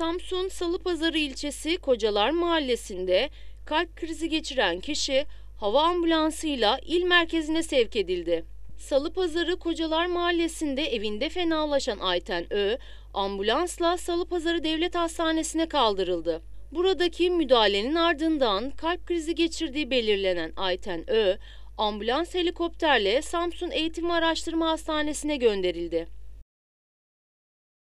Samsun Salıpazarı ilçesi Kocalar Mahallesi'nde kalp krizi geçiren kişi hava ambulansıyla il merkezine sevk edildi. Salıpazarı Kocalar Mahallesi'nde evinde fenalaşan Ayten Ö, ambulansla Salıpazarı Devlet Hastanesi'ne kaldırıldı. Buradaki müdahalenin ardından kalp krizi geçirdiği belirlenen Ayten Ö, ambulans helikopterle Samsun Eğitim Araştırma Hastanesi'ne gönderildi.